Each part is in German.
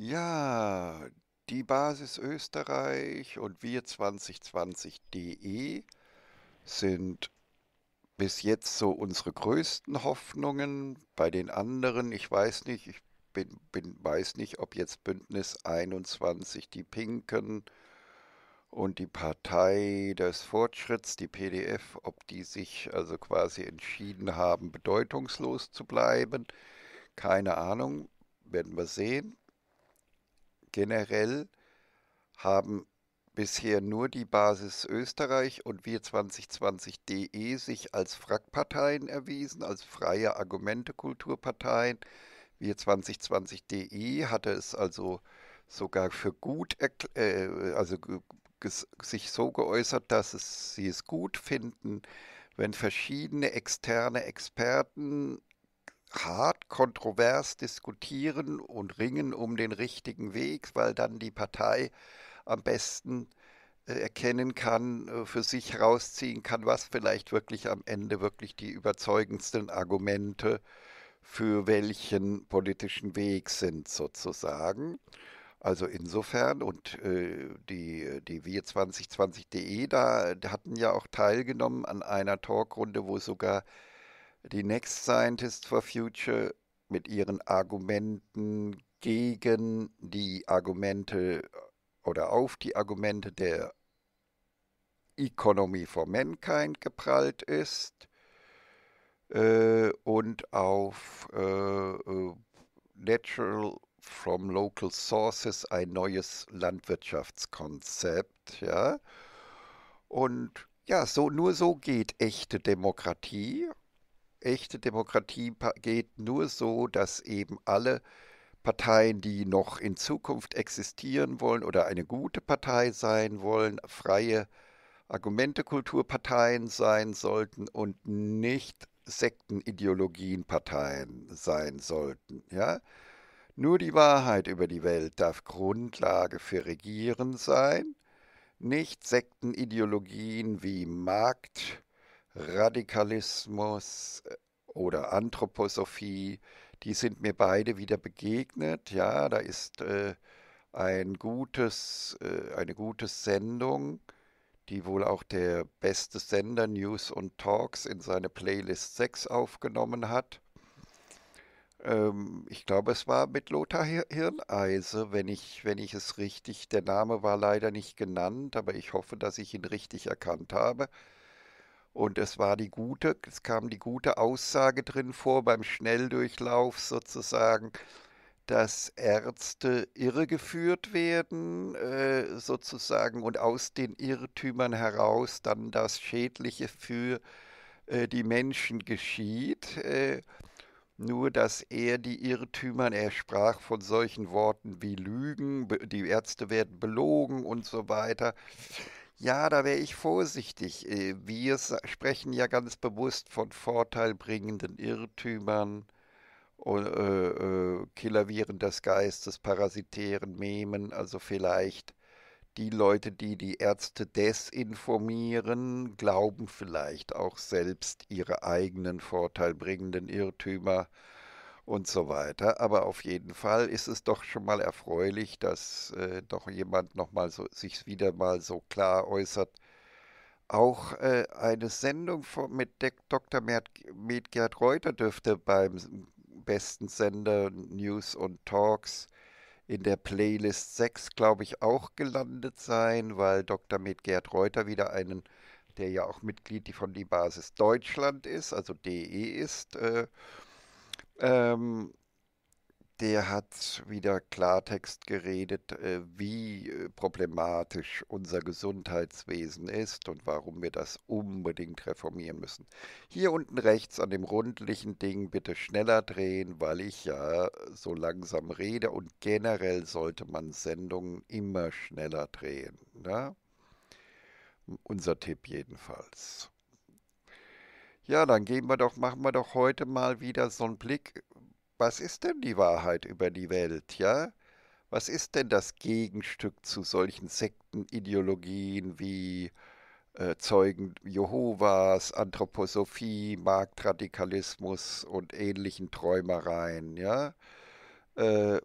Ja, die Basis Österreich und wir 2020.de sind bis jetzt so unsere größten Hoffnungen. Bei den anderen, ich weiß nicht, ich bin, bin, weiß nicht, ob jetzt Bündnis 21, die Pinken und die Partei des Fortschritts, die PDF, ob die sich also quasi entschieden haben, bedeutungslos zu bleiben. Keine Ahnung, werden wir sehen. Generell haben bisher nur die Basis Österreich und wir 2020.de sich als Frackparteien erwiesen, als freie Argumentekulturparteien. Wir 2020.de hatte es also sogar für gut, äh, also sich so geäußert, dass es, sie es gut finden, wenn verschiedene externe Experten hart kontrovers diskutieren und ringen um den richtigen Weg, weil dann die Partei am besten äh, erkennen kann, äh, für sich herausziehen kann, was vielleicht wirklich am Ende wirklich die überzeugendsten Argumente für welchen politischen Weg sind sozusagen. Also insofern und äh, die, die wir 2020.de da hatten ja auch teilgenommen an einer Talkrunde, wo sogar die Next Scientist for Future mit ihren Argumenten gegen die Argumente äh, oder auf die Argumente der Economy for Mankind geprallt ist äh, und auf äh, äh, Natural from Local Sources ein neues Landwirtschaftskonzept, ja. Und ja, so nur so geht echte Demokratie echte Demokratie geht nur so, dass eben alle Parteien, die noch in Zukunft existieren wollen oder eine gute Partei sein wollen, freie Argumentekulturparteien sein sollten und nicht Sektenideologienparteien sein sollten. Ja? Nur die Wahrheit über die Welt darf Grundlage für Regieren sein, nicht Sektenideologien wie Markt, Radikalismus äh, oder Anthroposophie, die sind mir beide wieder begegnet. Ja, da ist äh, ein gutes, äh, eine gute Sendung, die wohl auch der beste Sender News und Talks in seine Playlist 6 aufgenommen hat. Ähm, ich glaube, es war mit Lothar Hirneise, wenn ich, wenn ich es richtig, der Name war leider nicht genannt, aber ich hoffe, dass ich ihn richtig erkannt habe. Und es war die gute, es kam die gute Aussage drin vor beim Schnelldurchlauf sozusagen, dass Ärzte irregeführt werden, äh, sozusagen, und aus den Irrtümern heraus dann das Schädliche für äh, die Menschen geschieht. Äh, nur, dass er die Irrtümer, er sprach von solchen Worten wie Lügen, die Ärzte werden belogen und so weiter. Ja, da wäre ich vorsichtig. Äh, wir sprechen ja ganz bewusst von vorteilbringenden Irrtümern, äh, äh, Killerviren des Geistes, parasitären Memen, also vielleicht die Leute, die die Ärzte desinformieren, glauben vielleicht auch selbst ihre eigenen vorteilbringenden Irrtümer und so weiter. Aber auf jeden Fall ist es doch schon mal erfreulich, dass äh, doch jemand noch mal so, sich wieder mal so klar äußert. Auch äh, eine Sendung von, mit Dr. Mert, Medgerd Reuter dürfte beim besten Sender News und Talks in der Playlist 6, glaube ich, auch gelandet sein, weil Dr. Medgerd Reuter wieder einen, der ja auch Mitglied von die Basis Deutschland ist, also DE ist, äh, ähm, der hat wieder Klartext geredet, äh, wie äh, problematisch unser Gesundheitswesen ist und warum wir das unbedingt reformieren müssen. Hier unten rechts an dem rundlichen Ding bitte schneller drehen, weil ich ja so langsam rede und generell sollte man Sendungen immer schneller drehen. Ne? Unser Tipp jedenfalls. Ja, dann gehen wir doch, machen wir doch heute mal wieder so einen Blick. Was ist denn die Wahrheit über die Welt, ja? Was ist denn das Gegenstück zu solchen Sektenideologien wie äh, Zeugen Jehovas, Anthroposophie, Marktradikalismus und ähnlichen Träumereien, ja? Äh,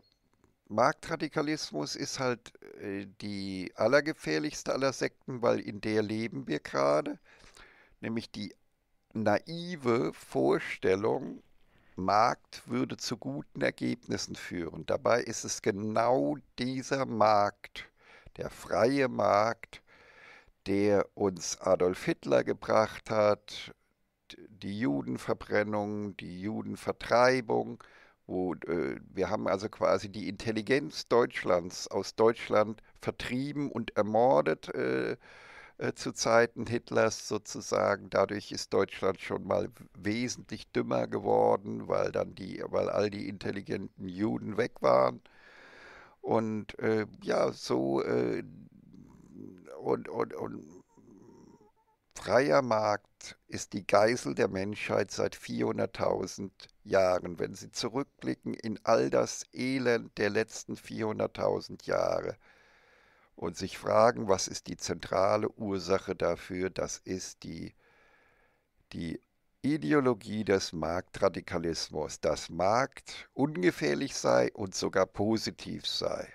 Marktradikalismus ist halt äh, die allergefährlichste aller Sekten, weil in der leben wir gerade, nämlich die naive Vorstellung, Markt würde zu guten Ergebnissen führen. Dabei ist es genau dieser Markt, der freie Markt, der uns Adolf Hitler gebracht hat, die Judenverbrennung, die Judenvertreibung. Wo, äh, wir haben also quasi die Intelligenz Deutschlands aus Deutschland vertrieben und ermordet. Äh, äh, zu Zeiten Hitlers sozusagen. Dadurch ist Deutschland schon mal wesentlich dümmer geworden, weil dann die, weil all die intelligenten Juden weg waren. Und äh, ja, so äh, und, und, und freier Markt ist die Geisel der Menschheit seit 400.000 Jahren. Wenn Sie zurückblicken in all das Elend der letzten 400.000 Jahre, und sich fragen, was ist die zentrale Ursache dafür? Das ist die, die Ideologie des Marktradikalismus, dass Markt ungefährlich sei und sogar positiv sei.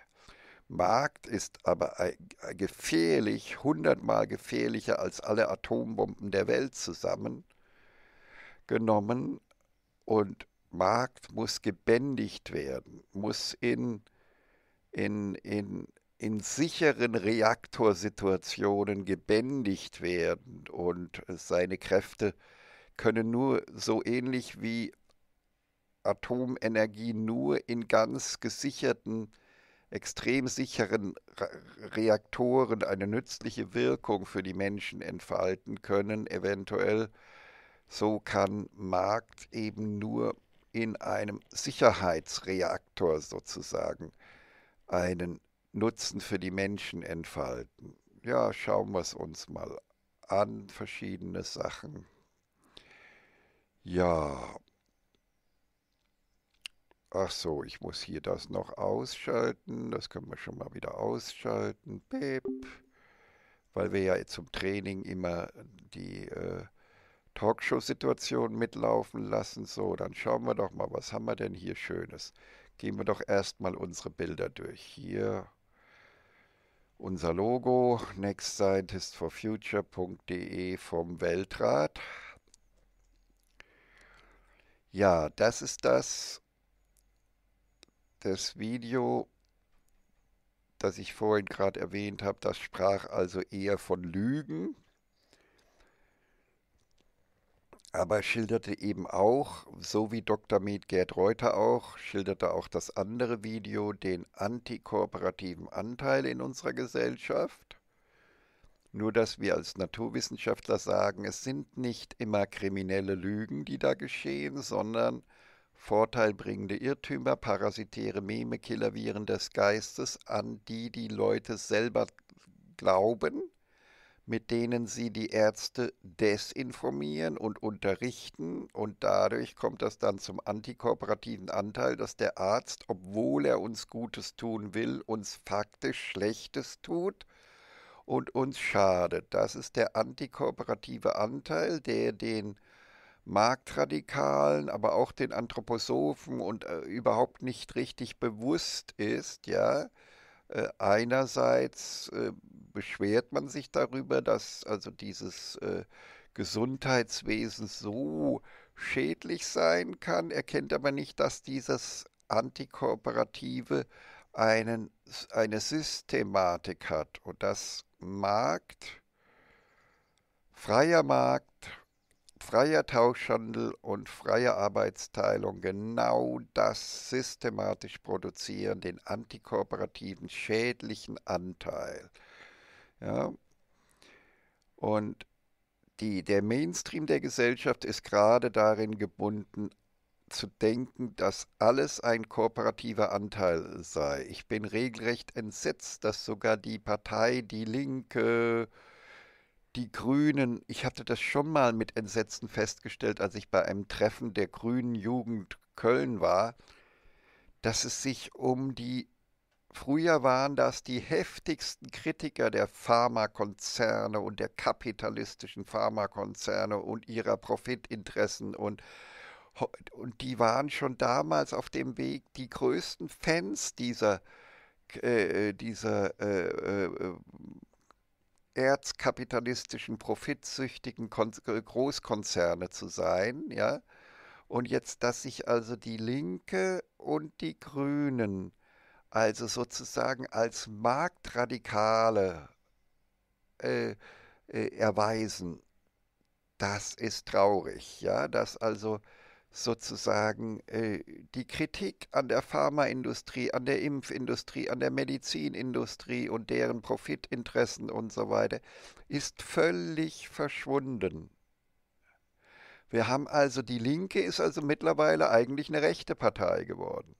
Markt ist aber gefährlich, hundertmal gefährlicher als alle Atombomben der Welt zusammengenommen. Und Markt muss gebändigt werden, muss in, in, in in sicheren Reaktorsituationen gebändigt werden und seine Kräfte können nur so ähnlich wie Atomenergie nur in ganz gesicherten, extrem sicheren Reaktoren eine nützliche Wirkung für die Menschen entfalten können, eventuell. So kann Markt eben nur in einem Sicherheitsreaktor sozusagen einen Nutzen für die Menschen entfalten. Ja, schauen wir es uns mal an, verschiedene Sachen. Ja. Ach so, ich muss hier das noch ausschalten. Das können wir schon mal wieder ausschalten. Pip. Weil wir ja zum Training immer die äh, Talkshow-Situation mitlaufen lassen. So, dann schauen wir doch mal, was haben wir denn hier Schönes? Gehen wir doch erstmal unsere Bilder durch. Hier unser Logo nextscientistforfuture.de vom Weltrat. Ja, das ist das, das Video, das ich vorhin gerade erwähnt habe. Das sprach also eher von Lügen, aber schilderte eben auch, so wie Dr. Med Gerd Reuter auch, schilderte auch das andere Video den antikooperativen Anteil in unserer Gesellschaft. Nur dass wir als Naturwissenschaftler sagen, es sind nicht immer kriminelle Lügen, die da geschehen, sondern vorteilbringende Irrtümer, parasitäre Meme, Killer-Viren des Geistes, an die die Leute selber glauben mit denen sie die Ärzte desinformieren und unterrichten. Und dadurch kommt das dann zum antikooperativen Anteil, dass der Arzt, obwohl er uns Gutes tun will, uns faktisch Schlechtes tut und uns schadet. Das ist der antikooperative Anteil, der den Marktradikalen, aber auch den Anthroposophen und äh, überhaupt nicht richtig bewusst ist, ja, äh, einerseits äh, beschwert man sich darüber, dass also dieses äh, Gesundheitswesen so schädlich sein kann, erkennt aber nicht, dass dieses Antikooperative einen, eine Systematik hat und dass Markt, freier Markt, freier Tauschhandel und freie Arbeitsteilung genau das systematisch produzieren, den antikooperativen, schädlichen Anteil. Ja? Und die, der Mainstream der Gesellschaft ist gerade darin gebunden, zu denken, dass alles ein kooperativer Anteil sei. Ich bin regelrecht entsetzt, dass sogar die Partei Die Linke die Grünen, ich hatte das schon mal mit Entsetzen festgestellt, als ich bei einem Treffen der Grünen Jugend Köln war, dass es sich um die, früher waren das die heftigsten Kritiker der Pharmakonzerne und der kapitalistischen Pharmakonzerne und ihrer Profitinteressen und und die waren schon damals auf dem Weg die größten Fans dieser, äh, äh dieser äh, äh, erzkapitalistischen, profitsüchtigen äh, Großkonzerne zu sein, ja. Und jetzt, dass sich also die Linke und die Grünen also sozusagen als Marktradikale äh, äh, erweisen, das ist traurig, ja, dass also sozusagen äh, die Kritik an der Pharmaindustrie, an der Impfindustrie, an der Medizinindustrie und deren Profitinteressen und so weiter ist völlig verschwunden. Wir haben also die Linke ist also mittlerweile eigentlich eine rechte Partei geworden.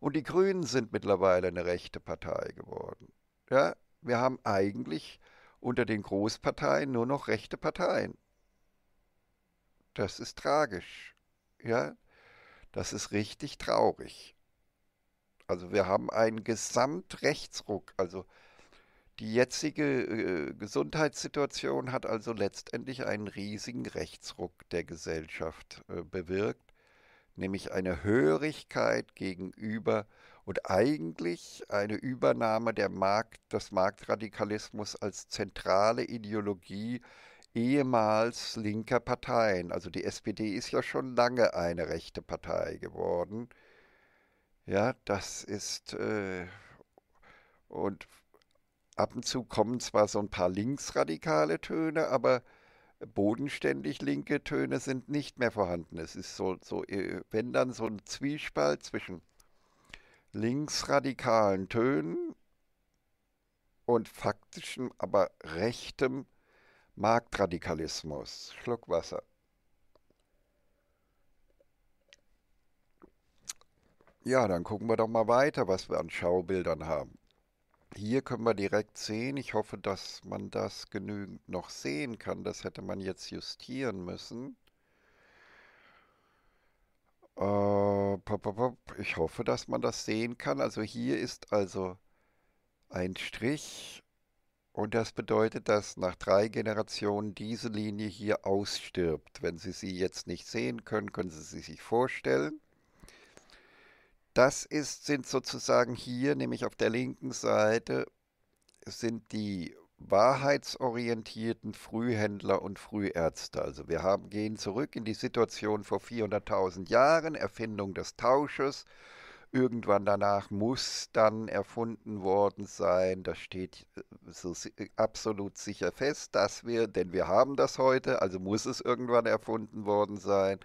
Und die Grünen sind mittlerweile eine rechte Partei geworden. Ja, wir haben eigentlich unter den Großparteien nur noch rechte Parteien. Das ist tragisch. Ja, das ist richtig traurig. Also wir haben einen Gesamtrechtsruck. Also die jetzige äh, Gesundheitssituation hat also letztendlich einen riesigen Rechtsruck der Gesellschaft äh, bewirkt, nämlich eine Hörigkeit gegenüber und eigentlich eine Übernahme der Markt, des Marktradikalismus als zentrale Ideologie ehemals linker Parteien. Also die SPD ist ja schon lange eine rechte Partei geworden. Ja, das ist äh, und ab und zu kommen zwar so ein paar linksradikale Töne, aber bodenständig linke Töne sind nicht mehr vorhanden. Es ist so, so äh, wenn dann so ein Zwiespalt zwischen linksradikalen Tönen und faktischem, aber rechtem Marktradikalismus. Schluck Wasser. Ja, dann gucken wir doch mal weiter, was wir an Schaubildern haben. Hier können wir direkt sehen. Ich hoffe, dass man das genügend noch sehen kann. Das hätte man jetzt justieren müssen. Äh, ich hoffe, dass man das sehen kann. Also hier ist also ein Strich und das bedeutet, dass nach drei Generationen diese Linie hier ausstirbt. Wenn Sie sie jetzt nicht sehen können, können Sie sie sich vorstellen. Das ist, sind sozusagen hier, nämlich auf der linken Seite, sind die wahrheitsorientierten Frühhändler und Frühärzte. Also wir haben, gehen zurück in die Situation vor 400.000 Jahren, Erfindung des Tausches, irgendwann danach muss dann erfunden worden sein. Das steht äh, so äh, absolut sicher fest, dass wir, denn wir haben das heute, also muss es irgendwann erfunden worden sein.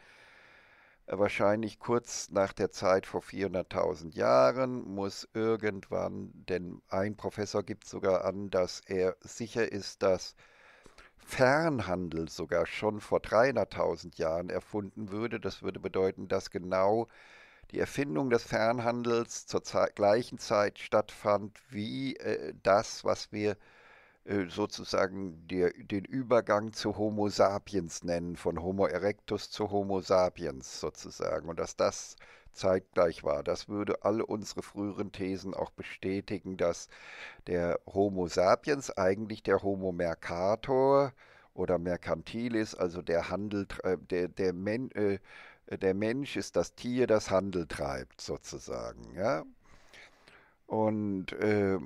Äh, wahrscheinlich kurz nach der Zeit vor 400.000 Jahren muss irgendwann, denn ein Professor gibt sogar an, dass er sicher ist, dass Fernhandel sogar schon vor 300.000 Jahren erfunden würde. Das würde bedeuten, dass genau die Erfindung des Fernhandels zur Zeit, gleichen Zeit stattfand wie äh, das, was wir äh, sozusagen der, den Übergang zu Homo sapiens nennen, von Homo erectus zu Homo sapiens sozusagen, und dass das zeitgleich war. Das würde alle unsere früheren Thesen auch bestätigen, dass der Homo sapiens eigentlich der Homo mercator oder mercantilis, also der Handel, äh, der, der Men, äh, der Mensch ist das Tier, das Handel treibt, sozusagen. Ja? Und äh,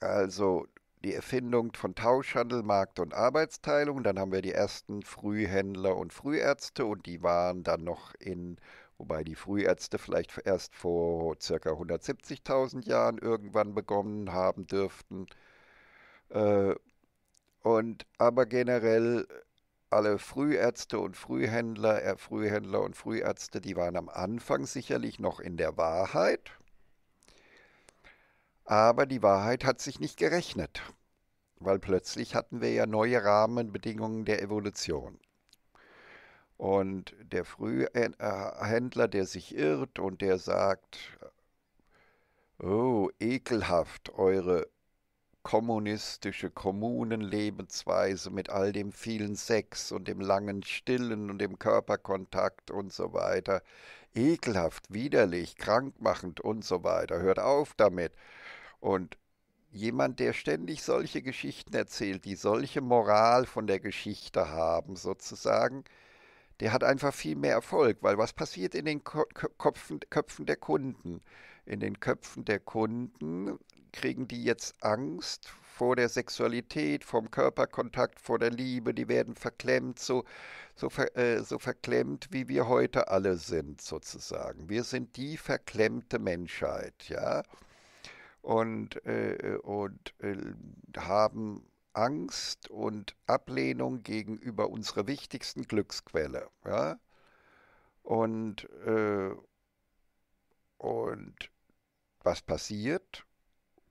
also die Erfindung von Tauschhandel, Markt und Arbeitsteilung. Dann haben wir die ersten Frühhändler und Frühärzte und die waren dann noch in, wobei die Frühärzte vielleicht erst vor circa 170.000 Jahren irgendwann begonnen haben dürften. Äh, und aber generell alle Frühärzte und Frühhändler, äh, Frühhändler und Frühärzte, die waren am Anfang sicherlich noch in der Wahrheit, aber die Wahrheit hat sich nicht gerechnet, weil plötzlich hatten wir ja neue Rahmenbedingungen der Evolution. Und der Frühhändler, der sich irrt und der sagt, oh, ekelhaft, eure kommunistische Kommunenlebensweise mit all dem vielen Sex und dem langen Stillen und dem Körperkontakt und so weiter. Ekelhaft, widerlich, krankmachend und so weiter. Hört auf damit. Und jemand, der ständig solche Geschichten erzählt, die solche Moral von der Geschichte haben, sozusagen, der hat einfach viel mehr Erfolg, weil was passiert in den Köpfen, der Kunden? In den Köpfen der Kunden kriegen die jetzt Angst vor der Sexualität, vom Körperkontakt, vor der Liebe, die werden verklemmt, so, so, ver, äh, so verklemmt, wie wir heute alle sind, sozusagen. Wir sind die verklemmte Menschheit, ja, und, äh, und äh, haben Angst und Ablehnung gegenüber unserer wichtigsten Glücksquelle, ja, und, äh, und was passiert?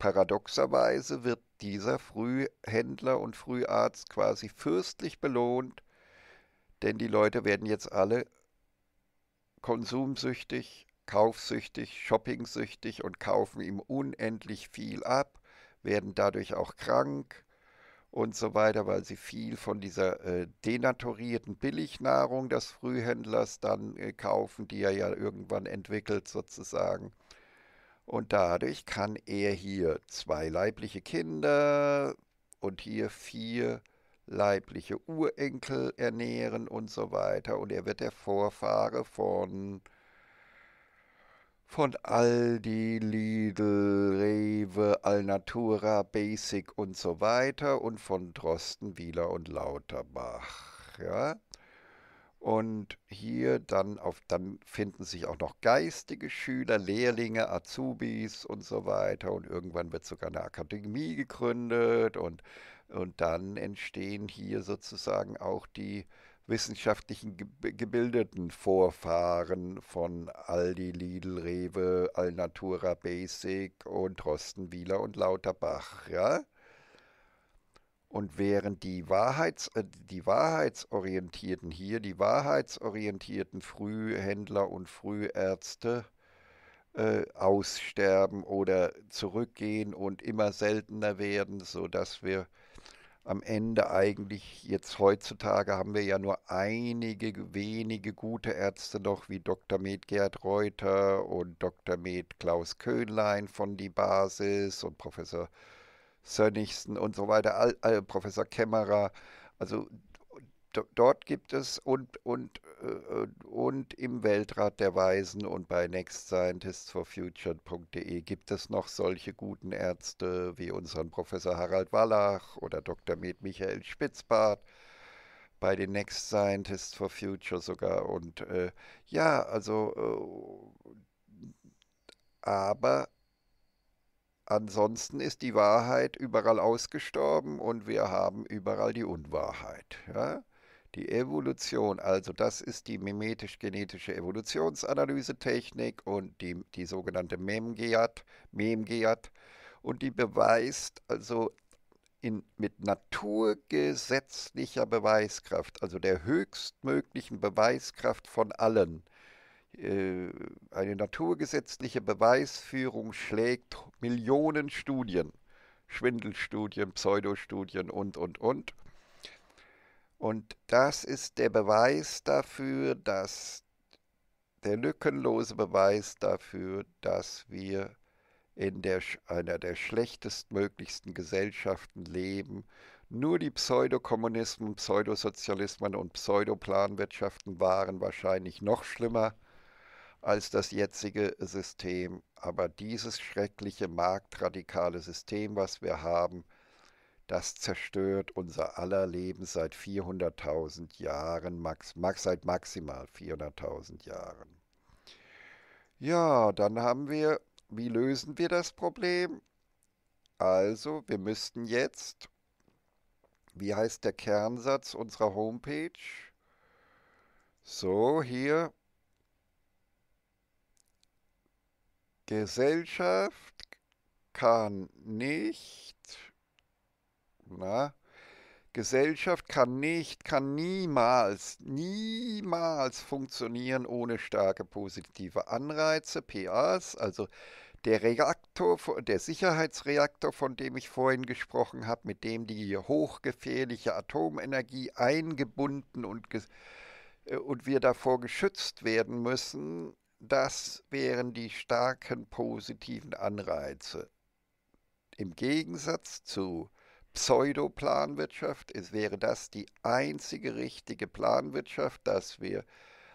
Paradoxerweise wird dieser Frühhändler und Früharzt quasi fürstlich belohnt, denn die Leute werden jetzt alle konsumsüchtig, kaufsüchtig, shoppingsüchtig und kaufen ihm unendlich viel ab, werden dadurch auch krank und so weiter, weil sie viel von dieser äh, denaturierten Billignahrung des Frühhändlers dann äh, kaufen, die er ja irgendwann entwickelt sozusagen. Und dadurch kann er hier zwei leibliche Kinder und hier vier leibliche Urenkel ernähren und so weiter. Und er wird der Vorfahre von, von Aldi, Lidl, Rewe, Alnatura, Basic und so weiter und von Drosten, Wieler und Lauterbach. Ja? Und hier dann auf, dann finden sich auch noch geistige Schüler, Lehrlinge, Azubis und so weiter. Und irgendwann wird sogar eine Akademie gegründet und, und dann entstehen hier sozusagen auch die wissenschaftlichen gebildeten Vorfahren von Aldi, Lidl, Rewe, Alnatura Basic und Rostenwieler und Lauterbach, ja? Und während die, Wahrheits, äh, die Wahrheitsorientierten hier, die Wahrheitsorientierten Frühhändler und Frühärzte äh, aussterben oder zurückgehen und immer seltener werden, sodass wir am Ende eigentlich jetzt heutzutage haben wir ja nur einige wenige gute Ärzte noch wie Dr. Med Gerd Reuter und Dr. Med Klaus Köhnlein von die Basis und Professor Sönnigsten und so weiter, all, all, Professor Kämmerer. Also dort gibt es und, und, äh, äh, und im Weltrat der Weisen und bei nextscientistsforfuture.de gibt es noch solche guten Ärzte wie unseren Professor Harald Wallach oder Dr. Med Michael Spitzbart bei den Next Scientists for Future sogar. Und äh, ja, also, äh, aber Ansonsten ist die Wahrheit überall ausgestorben und wir haben überall die Unwahrheit. Ja? Die Evolution, also das ist die mimetisch-genetische Evolutionsanalysetechnik und die, die sogenannte Memgeat, Memgeat. Und die beweist also in, mit naturgesetzlicher Beweiskraft, also der höchstmöglichen Beweiskraft von allen, äh, eine naturgesetzliche Beweisführung schlägt Millionen Studien, Schwindelstudien, Pseudostudien und, und, und. Und das ist der Beweis dafür, dass der lückenlose Beweis dafür, dass wir in der, einer der schlechtestmöglichsten Gesellschaften leben. Nur die Pseudokommunismen, Pseudosozialismen und Pseudoplanwirtschaften waren wahrscheinlich noch schlimmer als das jetzige System. Aber dieses schreckliche marktradikale System, was wir haben, das zerstört unser aller Leben seit 400.000 Jahren, max, max, seit maximal 400.000 Jahren. Ja, dann haben wir, wie lösen wir das Problem? Also, wir müssten jetzt, wie heißt der Kernsatz unserer Homepage? So, hier, Gesellschaft kann nicht, na, Gesellschaft kann nicht, kann niemals, niemals funktionieren ohne starke positive Anreize, PAs, also der Reaktor, der Sicherheitsreaktor, von dem ich vorhin gesprochen habe, mit dem die hochgefährliche Atomenergie eingebunden und, äh, und wir davor geschützt werden müssen, das wären die starken positiven Anreize. Im Gegensatz zu Pseudoplanwirtschaft es wäre das die einzige richtige Planwirtschaft, dass wir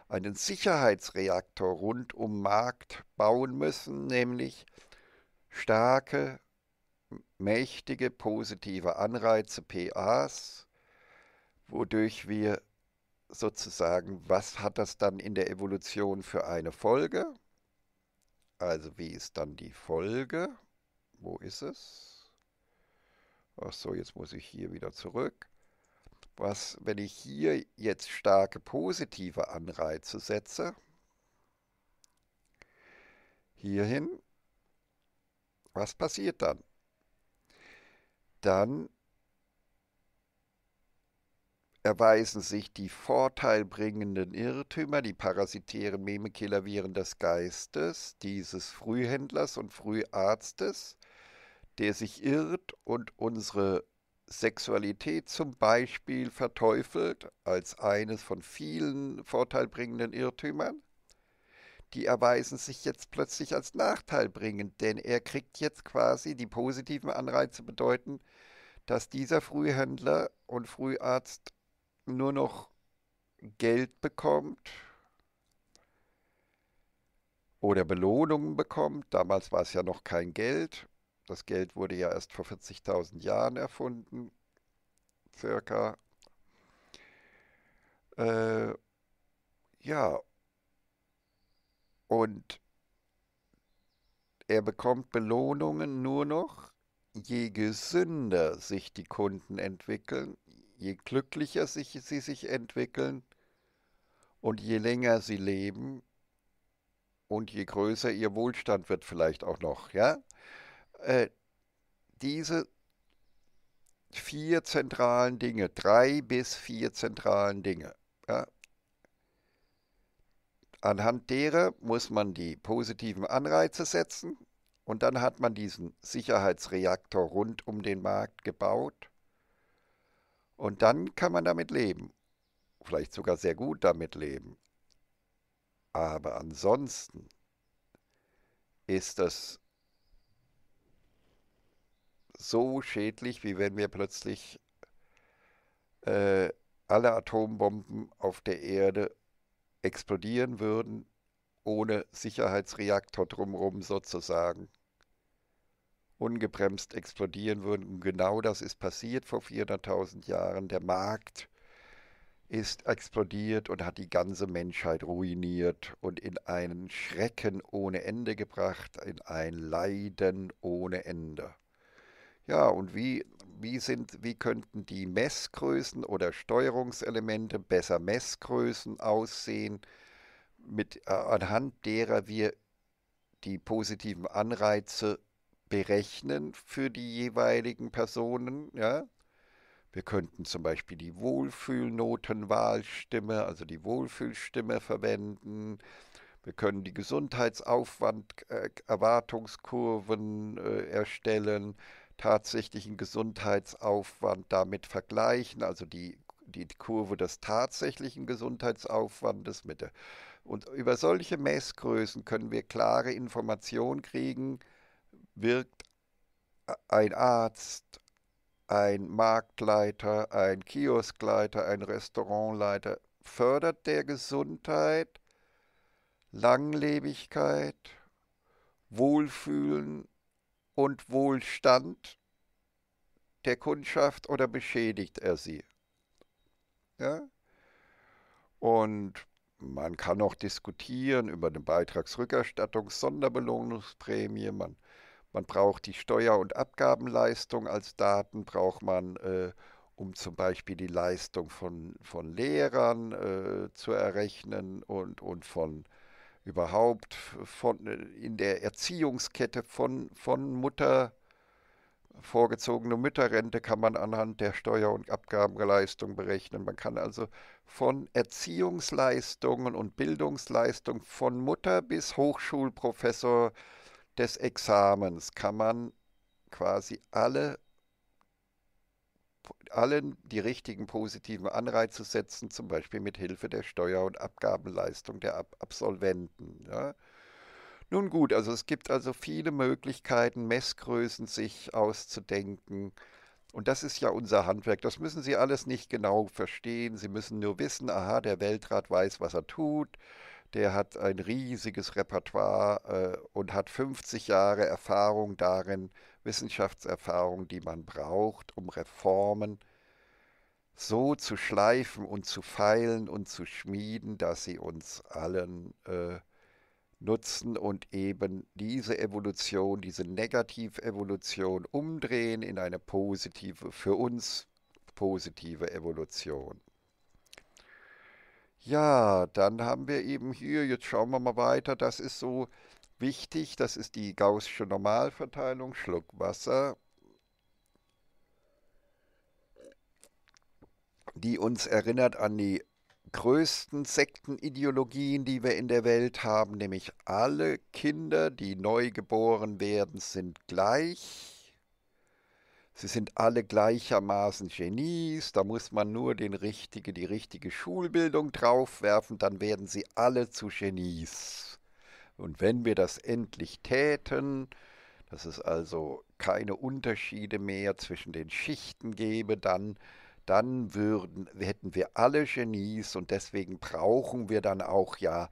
einen Sicherheitsreaktor rund um Markt bauen müssen, nämlich starke, mächtige, positive Anreize, PAs, wodurch wir sozusagen, was hat das dann in der Evolution für eine Folge? Also wie ist dann die Folge? Wo ist es? Ach so, jetzt muss ich hier wieder zurück. Was, wenn ich hier jetzt starke positive Anreize setze, hierhin, was passiert dann? Dann erweisen sich die vorteilbringenden Irrtümer, die parasitären Memekiller-Viren des Geistes, dieses Frühhändlers und Früharztes, der sich irrt und unsere Sexualität zum Beispiel verteufelt als eines von vielen vorteilbringenden Irrtümern, die erweisen sich jetzt plötzlich als nachteilbringend, denn er kriegt jetzt quasi die positiven Anreize bedeuten, dass dieser Frühhändler und Früharzt nur noch Geld bekommt oder Belohnungen bekommt. Damals war es ja noch kein Geld. Das Geld wurde ja erst vor 40.000 Jahren erfunden, circa. Äh, ja. Und er bekommt Belohnungen nur noch, je gesünder sich die Kunden entwickeln je glücklicher sich, sie sich entwickeln und je länger sie leben und je größer ihr Wohlstand wird vielleicht auch noch, ja, äh, diese vier zentralen Dinge, drei bis vier zentralen Dinge, ja, anhand derer muss man die positiven Anreize setzen und dann hat man diesen Sicherheitsreaktor rund um den Markt gebaut und dann kann man damit leben. Vielleicht sogar sehr gut damit leben. Aber ansonsten ist das so schädlich, wie wenn wir plötzlich äh, alle Atombomben auf der Erde explodieren würden, ohne Sicherheitsreaktor drumherum sozusagen ungebremst explodieren würden. Und genau das ist passiert vor 400.000 Jahren. Der Markt ist explodiert und hat die ganze Menschheit ruiniert und in einen Schrecken ohne Ende gebracht, in ein Leiden ohne Ende. Ja, und wie, wie, sind, wie könnten die Messgrößen oder Steuerungselemente, besser Messgrößen aussehen, mit, äh, anhand derer wir die positiven Anreize berechnen für die jeweiligen Personen. Ja? Wir könnten zum Beispiel die Wohlfühlnotenwahlstimme, also die Wohlfühlstimme verwenden. Wir können die Gesundheitsaufwand-Erwartungskurven äh, äh, erstellen, tatsächlichen Gesundheitsaufwand damit vergleichen, also die, die Kurve des tatsächlichen Gesundheitsaufwandes mit der. Und über solche Messgrößen können wir klare Informationen kriegen, wirkt ein Arzt, ein Marktleiter, ein Kioskleiter, ein Restaurantleiter, fördert der Gesundheit, Langlebigkeit, Wohlfühlen und Wohlstand der Kundschaft oder beschädigt er sie? Ja? Und man kann auch diskutieren über eine Beitragsrückerstattung, Sonderbelohnungsprämie, man man braucht die Steuer- und Abgabenleistung als Daten, braucht man, äh, um zum Beispiel die Leistung von, von Lehrern äh, zu errechnen und, und von überhaupt von, äh, in der Erziehungskette von, von Mutter, vorgezogene Mütterrente kann man anhand der Steuer- und Abgabenleistung berechnen. Man kann also von Erziehungsleistungen und Bildungsleistung von Mutter bis Hochschulprofessor des Examens kann man quasi alle allen die richtigen positiven Anreize setzen, zum Beispiel mit Hilfe der Steuer- und Abgabenleistung der Ab Absolventen. Ja. Nun gut, also es gibt also viele Möglichkeiten, Messgrößen sich auszudenken. Und das ist ja unser Handwerk. Das müssen Sie alles nicht genau verstehen. Sie müssen nur wissen, aha, der Weltrat weiß, was er tut der hat ein riesiges Repertoire äh, und hat 50 Jahre Erfahrung darin, Wissenschaftserfahrung, die man braucht, um Reformen so zu schleifen und zu feilen und zu schmieden, dass sie uns allen äh, nutzen und eben diese Evolution, diese Negativevolution umdrehen in eine positive, für uns positive Evolution. Ja, dann haben wir eben hier, jetzt schauen wir mal weiter, das ist so wichtig, das ist die gaußsche Normalverteilung, Schluck Wasser, die uns erinnert an die größten Sektenideologien, die wir in der Welt haben, nämlich alle Kinder, die neu geboren werden, sind gleich. Sie sind alle gleichermaßen Genies, da muss man nur den richtige, die richtige Schulbildung draufwerfen, dann werden sie alle zu Genies. Und wenn wir das endlich täten, dass es also keine Unterschiede mehr zwischen den Schichten gäbe, dann, dann würden, hätten wir alle Genies und deswegen brauchen wir dann auch ja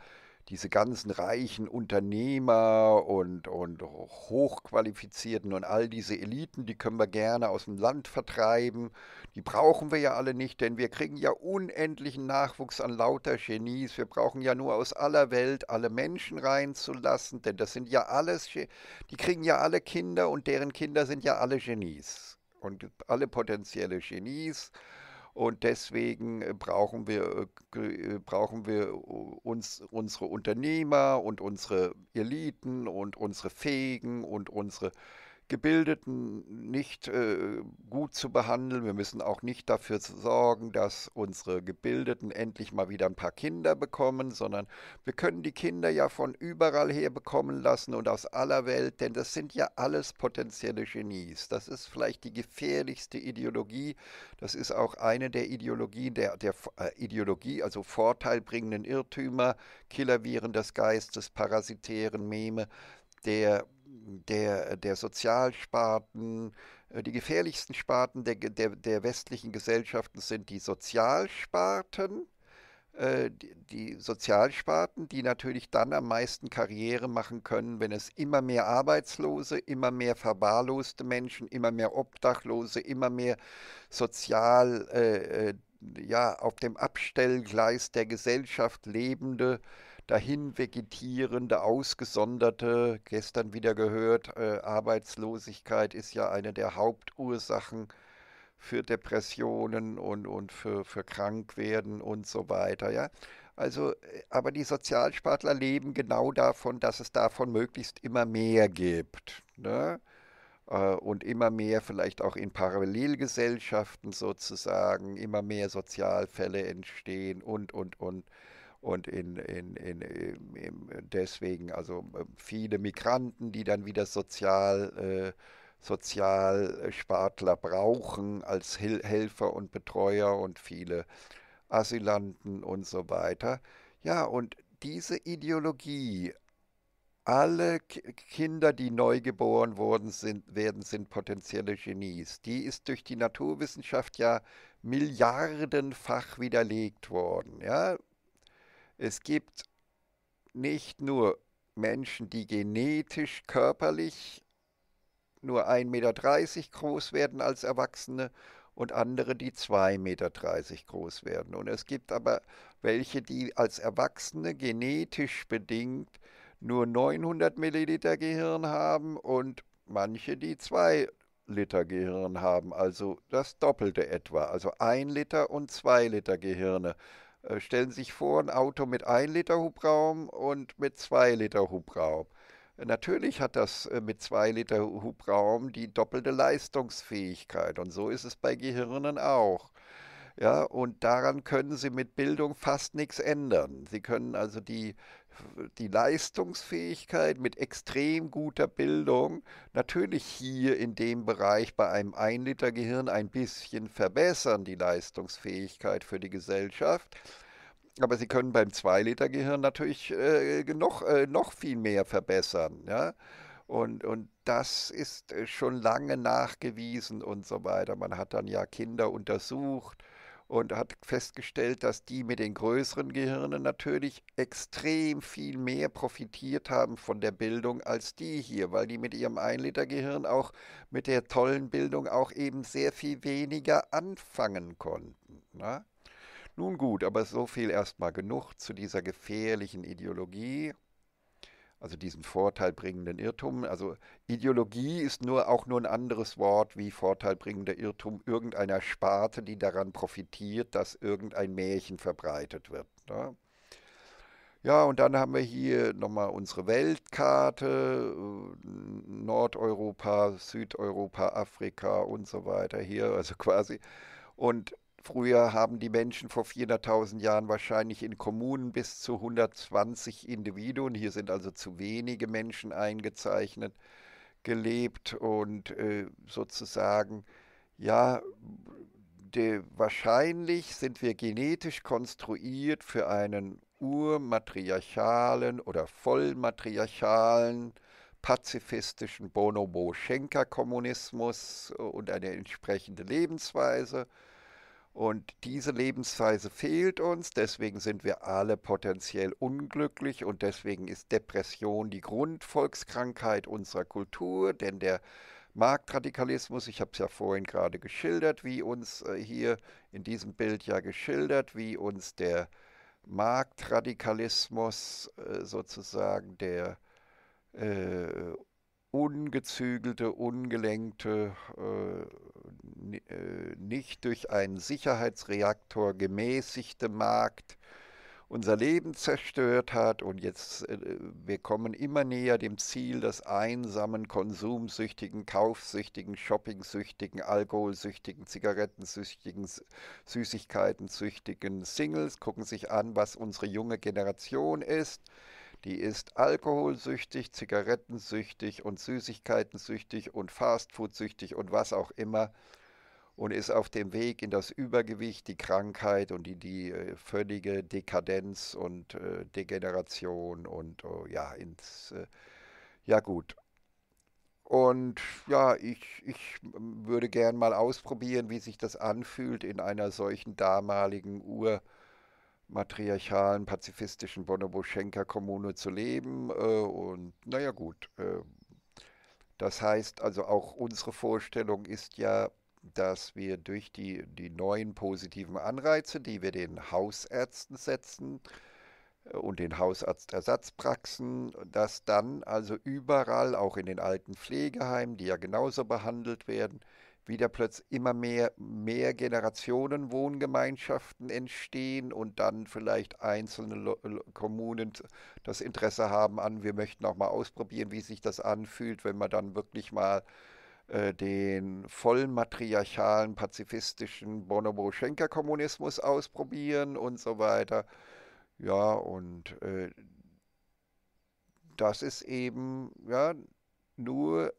diese ganzen reichen Unternehmer und, und Hochqualifizierten und all diese Eliten, die können wir gerne aus dem Land vertreiben. Die brauchen wir ja alle nicht, denn wir kriegen ja unendlichen Nachwuchs an lauter Genies. Wir brauchen ja nur aus aller Welt alle Menschen reinzulassen, denn das sind ja alles, die kriegen ja alle Kinder und deren Kinder sind ja alle Genies und alle potenzielle Genies. Und deswegen äh, brauchen wir, äh, äh, brauchen wir uns, unsere Unternehmer und unsere Eliten und unsere Fähigen und unsere Gebildeten nicht äh, gut zu behandeln. Wir müssen auch nicht dafür sorgen, dass unsere Gebildeten endlich mal wieder ein paar Kinder bekommen, sondern wir können die Kinder ja von überall her bekommen lassen und aus aller Welt, denn das sind ja alles potenzielle Genies. Das ist vielleicht die gefährlichste Ideologie. Das ist auch eine der Ideologien, der, der äh, Ideologie, also vorteilbringenden Irrtümer, Killerviren des Geistes, parasitären Meme der der, der Sozialsparten, äh, die gefährlichsten Sparten der, der, der westlichen Gesellschaften sind die Sozialsparten, äh, die Sozialsparten, die natürlich dann am meisten Karriere machen können, wenn es immer mehr Arbeitslose, immer mehr verwahrloste Menschen, immer mehr Obdachlose, immer mehr sozial äh, äh ja, auf dem Abstellgleis der Gesellschaft lebende dahin vegetierende, ausgesonderte, gestern wieder gehört, äh, Arbeitslosigkeit ist ja eine der Hauptursachen für Depressionen und, und für, für Krankwerden und so weiter. Ja? Also, äh, aber die Sozialspartler leben genau davon, dass es davon möglichst immer mehr gibt. Ne? Äh, und immer mehr vielleicht auch in Parallelgesellschaften sozusagen, immer mehr Sozialfälle entstehen und, und, und und in, in, in, in deswegen also äh, viele Migranten, die dann wieder sozial äh, Sozialspartler brauchen als Hil Helfer und Betreuer und viele Asylanten und so weiter. Ja, und diese Ideologie, alle K Kinder, die neu geboren wurden, sind, werden, sind potenzielle Genies. Die ist durch die Naturwissenschaft ja milliardenfach widerlegt worden. Ja? Es gibt nicht nur Menschen, die genetisch, körperlich nur 1,30 Meter groß werden als Erwachsene und andere, die 2,30 Meter groß werden. Und es gibt aber welche, die als Erwachsene genetisch bedingt nur 900 Milliliter Gehirn haben und manche, die 2 Liter Gehirn haben, also das Doppelte etwa, also 1 Liter und 2 Liter Gehirne äh, stellen Sie sich vor, ein Auto mit 1 Liter Hubraum und mit 2 Liter Hubraum. Äh, natürlich hat das äh, mit 2 Liter Hubraum die doppelte Leistungsfähigkeit und so ist es bei Gehirnen auch. Ja, und daran können Sie mit Bildung fast nichts ändern. Sie können also die die Leistungsfähigkeit mit extrem guter Bildung natürlich hier in dem Bereich bei einem 1 Liter Gehirn ein bisschen verbessern, die Leistungsfähigkeit für die Gesellschaft. Aber sie können beim 2 Liter Gehirn natürlich äh, noch, äh, noch viel mehr verbessern. Ja? Und, und das ist äh, schon lange nachgewiesen und so weiter. Man hat dann ja Kinder untersucht und hat festgestellt, dass die mit den größeren Gehirnen natürlich extrem viel mehr profitiert haben von der Bildung als die hier, weil die mit ihrem 1-Liter-Gehirn auch mit der tollen Bildung auch eben sehr viel weniger anfangen konnten. Ne? Nun gut, aber so viel erstmal genug zu dieser gefährlichen Ideologie also diesen vorteilbringenden Irrtum. Also Ideologie ist nur auch nur ein anderes Wort wie vorteilbringender Irrtum irgendeiner Sparte, die daran profitiert, dass irgendein Märchen verbreitet wird. Ne? Ja, und dann haben wir hier nochmal unsere Weltkarte, äh, Nordeuropa, Südeuropa, Afrika und so weiter hier, also quasi. Und Früher haben die Menschen vor 400.000 Jahren wahrscheinlich in Kommunen bis zu 120 Individuen, hier sind also zu wenige Menschen eingezeichnet, gelebt und äh, sozusagen, ja, de, wahrscheinlich sind wir genetisch konstruiert für einen urmatriarchalen oder vollmatriarchalen pazifistischen Bonobo-Schenker-Kommunismus und eine entsprechende Lebensweise und diese Lebensweise fehlt uns, deswegen sind wir alle potenziell unglücklich und deswegen ist Depression die Grundvolkskrankheit unserer Kultur, denn der Marktradikalismus, ich habe es ja vorhin gerade geschildert, wie uns äh, hier in diesem Bild ja geschildert, wie uns der Marktradikalismus äh, sozusagen der äh, ungezügelte, ungelenkte, äh, äh, nicht durch einen Sicherheitsreaktor gemäßigte Markt unser Leben zerstört hat und jetzt äh, wir kommen immer näher dem Ziel des einsamen, konsumsüchtigen, kaufsüchtigen, shoppingsüchtigen, alkoholsüchtigen, zigarettensüchtigen, süßigkeitensüchtigen Singles, gucken sich an, was unsere junge Generation ist die ist alkoholsüchtig, zigarettensüchtig und Süßigkeitensüchtig und Fastfoodsüchtig und was auch immer und ist auf dem Weg in das Übergewicht, die Krankheit und die, die äh, völlige Dekadenz und äh, Degeneration und oh, ja, ins, äh, ja gut. Und ja, ich, ich würde gern mal ausprobieren, wie sich das anfühlt in einer solchen damaligen Uhr matriarchalen, pazifistischen bonobo kommune zu leben. Äh, und naja gut, äh, das heißt also auch unsere Vorstellung ist ja, dass wir durch die, die neuen positiven Anreize, die wir den Hausärzten setzen äh, und den Hausarztersatzpraxen, dass dann also überall, auch in den alten Pflegeheimen, die ja genauso behandelt werden, wieder plötzlich immer mehr, mehr Generationen Wohngemeinschaften entstehen und dann vielleicht einzelne Lo Kommunen das Interesse haben an, wir möchten auch mal ausprobieren, wie sich das anfühlt, wenn man dann wirklich mal äh, den vollmatriarchalen, pazifistischen Bonobo-Schenker-Kommunismus ausprobieren und so weiter. Ja, und äh, das ist eben, ja, nur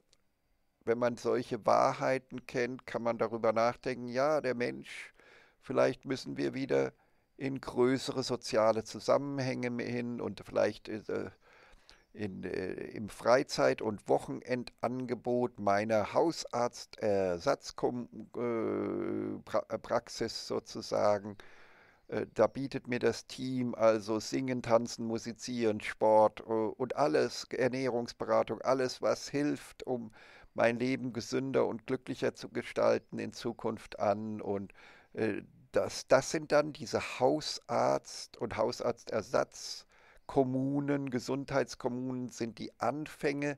wenn man solche Wahrheiten kennt, kann man darüber nachdenken, ja, der Mensch, vielleicht müssen wir wieder in größere soziale Zusammenhänge hin und vielleicht äh, in, äh, im Freizeit- und Wochenendangebot meiner Hausarztersatzpraxis äh, sozusagen. Äh, da bietet mir das Team also Singen, Tanzen, Musizieren, Sport äh, und alles, Ernährungsberatung, alles, was hilft, um äh, mein Leben gesünder und glücklicher zu gestalten in Zukunft an. Und äh, das, das sind dann diese Hausarzt- und Hausarztersatzkommunen, Gesundheitskommunen sind die Anfänge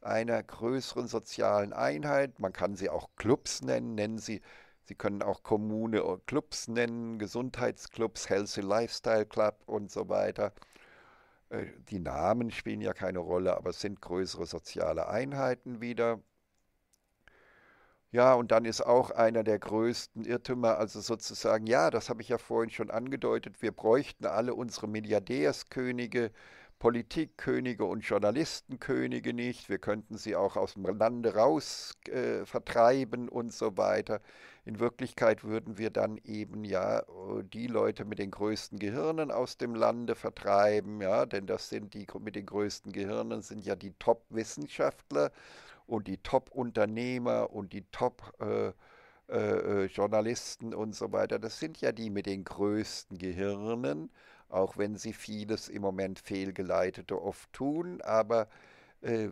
einer größeren sozialen Einheit. Man kann sie auch Clubs nennen, nennen sie Sie können auch Kommune oder Clubs nennen, Gesundheitsclubs, Healthy Lifestyle Club und so weiter. Äh, die Namen spielen ja keine Rolle, aber es sind größere soziale Einheiten wieder. Ja, und dann ist auch einer der größten Irrtümer, also sozusagen, ja, das habe ich ja vorhin schon angedeutet, wir bräuchten alle unsere Milliardärskönige, Politikkönige und Journalistenkönige nicht. Wir könnten sie auch aus dem Lande raus äh, vertreiben und so weiter. In Wirklichkeit würden wir dann eben ja die Leute mit den größten Gehirnen aus dem Lande vertreiben, ja, denn das sind die mit den größten Gehirnen sind ja die Top-Wissenschaftler und die Top-Unternehmer und die Top-Journalisten äh, äh, äh und so weiter, das sind ja die mit den größten Gehirnen, auch wenn sie vieles im Moment fehlgeleitete oft tun, aber äh,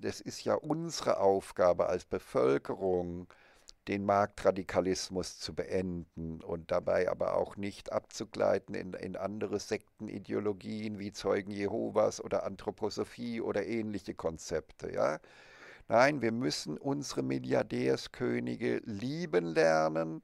ist ja unsere Aufgabe als Bevölkerung, den Marktradikalismus zu beenden und dabei aber auch nicht abzugleiten in, in andere Sektenideologien wie Zeugen Jehovas oder Anthroposophie oder ähnliche Konzepte. Ja? Nein, wir müssen unsere Milliardärskönige lieben lernen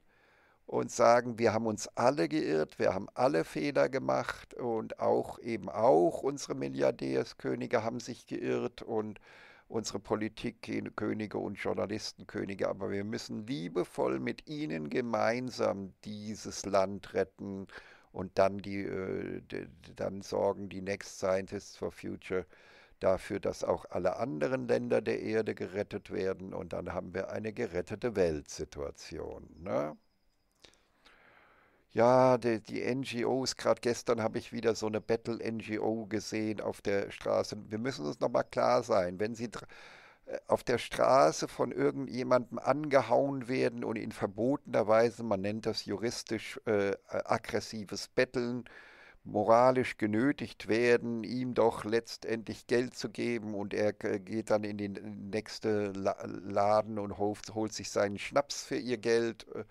und sagen, wir haben uns alle geirrt, wir haben alle Fehler gemacht und auch eben auch unsere Milliardärskönige haben sich geirrt und unsere Politikkönige und Journalistenkönige, aber wir müssen liebevoll mit ihnen gemeinsam dieses Land retten und dann, die, äh, dann sorgen die Next Scientists for Future dafür, dass auch alle anderen Länder der Erde gerettet werden und dann haben wir eine gerettete Weltsituation. Ne? Ja, die, die NGOs, gerade gestern habe ich wieder so eine Battle-NGO gesehen auf der Straße. Wir müssen uns nochmal klar sein, wenn sie äh, auf der Straße von irgendjemandem angehauen werden und in verbotener Weise, man nennt das juristisch äh, äh aggressives Betteln, moralisch genötigt werden, ihm doch letztendlich Geld zu geben und er geht dann in den nächsten Laden und holt sich seinen Schnaps für ihr Geld äh,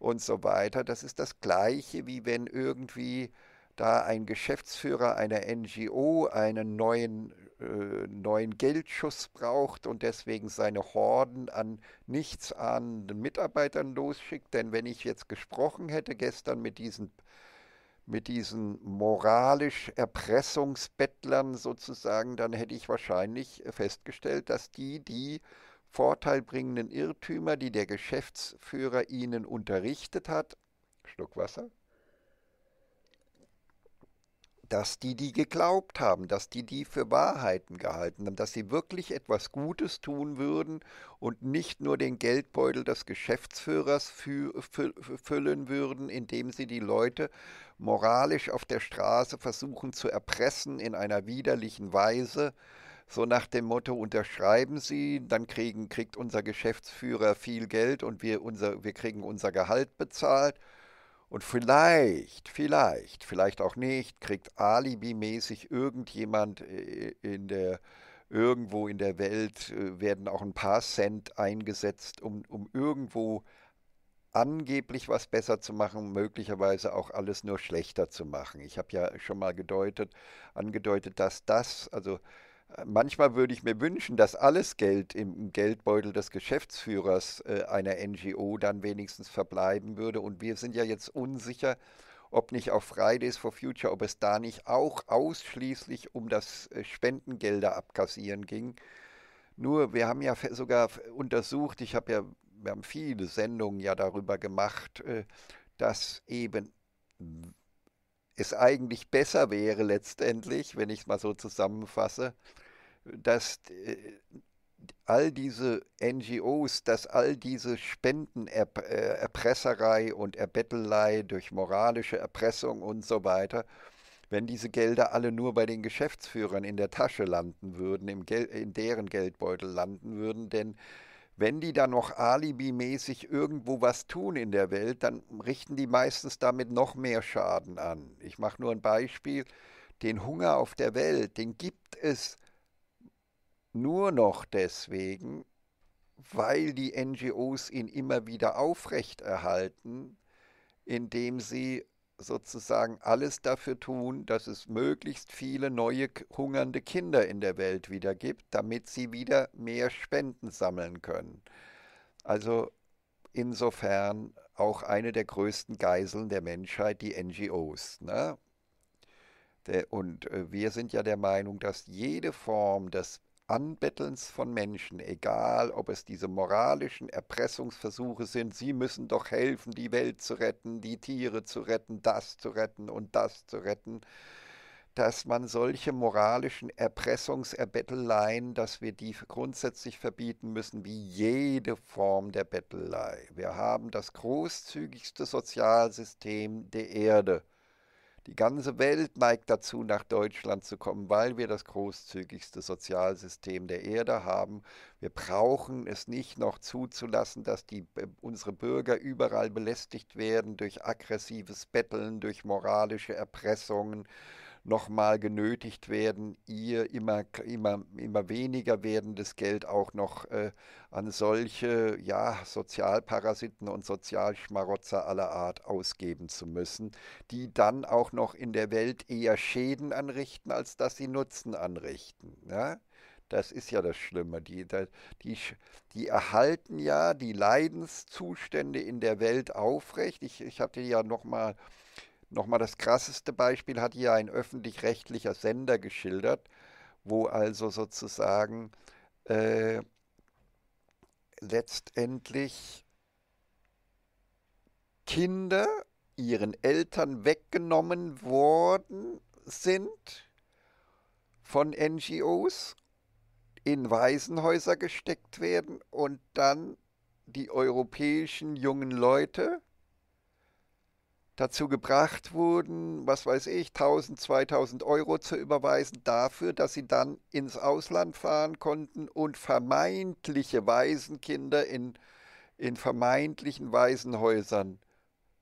und so weiter. Das ist das gleiche, wie wenn irgendwie da ein Geschäftsführer einer NGO einen neuen, äh, neuen Geldschuss braucht und deswegen seine Horden an nichtsahnenden Mitarbeitern losschickt. Denn wenn ich jetzt gesprochen hätte gestern mit diesen äh, mit diesen moralisch Erpressungsbettlern sozusagen, dann hätte ich wahrscheinlich äh, festgestellt, dass die die vorteilbringenden Irrtümer, die der Geschäftsführer ihnen unterrichtet hat, Schluck Wasser, dass die, die geglaubt haben, dass die, die für Wahrheiten gehalten haben, dass sie wirklich etwas Gutes tun würden und nicht nur den Geldbeutel des Geschäftsführers fü fü füllen würden, indem sie die Leute moralisch auf der Straße versuchen zu erpressen in einer widerlichen Weise, so nach dem Motto, unterschreiben Sie, dann kriegen, kriegt unser Geschäftsführer viel Geld und wir, unser, wir kriegen unser Gehalt bezahlt und vielleicht, vielleicht, vielleicht auch nicht, kriegt alibimäßig irgendjemand äh, in der, irgendwo in der Welt, äh, werden auch ein paar Cent eingesetzt, um, um irgendwo angeblich was besser zu machen, möglicherweise auch alles nur schlechter zu machen. Ich habe ja schon mal gedeutet, angedeutet, dass das, also Manchmal würde ich mir wünschen, dass alles Geld im Geldbeutel des Geschäftsführers äh, einer NGO dann wenigstens verbleiben würde. Und wir sind ja jetzt unsicher, ob nicht auch Fridays for Future, ob es da nicht auch ausschließlich um das äh, Spendengelder abkassieren ging. Nur, wir haben ja sogar untersucht, ich habe ja, wir haben viele Sendungen ja darüber gemacht, äh, dass eben es eigentlich besser wäre letztendlich, wenn ich es mal so zusammenfasse, dass äh, all diese NGOs, dass all diese Spendenerpresserei äh, und Erbettelei durch moralische Erpressung und so weiter, wenn diese Gelder alle nur bei den Geschäftsführern in der Tasche landen würden, in deren Geldbeutel landen würden, denn wenn die dann noch alibimäßig irgendwo was tun in der Welt, dann richten die meistens damit noch mehr Schaden an. Ich mache nur ein Beispiel. Den Hunger auf der Welt, den gibt es nur noch deswegen, weil die NGOs ihn immer wieder aufrechterhalten, indem sie sozusagen alles dafür tun, dass es möglichst viele neue hungernde Kinder in der Welt wieder gibt, damit sie wieder mehr Spenden sammeln können. Also insofern auch eine der größten Geiseln der Menschheit, die NGOs. Ne? und äh, wir sind ja der Meinung, dass jede Form des Anbettelns von Menschen, egal ob es diese moralischen Erpressungsversuche sind, sie müssen doch helfen, die Welt zu retten, die Tiere zu retten, das zu retten und das zu retten, dass man solche moralischen Erpressungserbetteleien, dass wir die grundsätzlich verbieten müssen, wie jede Form der Bettelei. Wir haben das großzügigste Sozialsystem der Erde die ganze Welt neigt dazu, nach Deutschland zu kommen, weil wir das großzügigste Sozialsystem der Erde haben. Wir brauchen es nicht noch zuzulassen, dass die, äh, unsere Bürger überall belästigt werden durch aggressives Betteln, durch moralische Erpressungen nochmal genötigt werden, ihr immer, immer, immer weniger werdendes Geld auch noch äh, an solche ja, Sozialparasiten und Sozialschmarotzer aller Art ausgeben zu müssen, die dann auch noch in der Welt eher Schäden anrichten, als dass sie Nutzen anrichten. Ja? Das ist ja das Schlimme. Die, die, die erhalten ja die Leidenszustände in der Welt aufrecht. Ich, ich hatte ja nochmal Nochmal das krasseste Beispiel hat hier ein öffentlich-rechtlicher Sender geschildert, wo also sozusagen äh, letztendlich Kinder ihren Eltern weggenommen worden sind von NGOs, in Waisenhäuser gesteckt werden und dann die europäischen jungen Leute dazu gebracht wurden, was weiß ich, 1000, 2000 Euro zu überweisen dafür, dass sie dann ins Ausland fahren konnten und vermeintliche Waisenkinder in, in vermeintlichen Waisenhäusern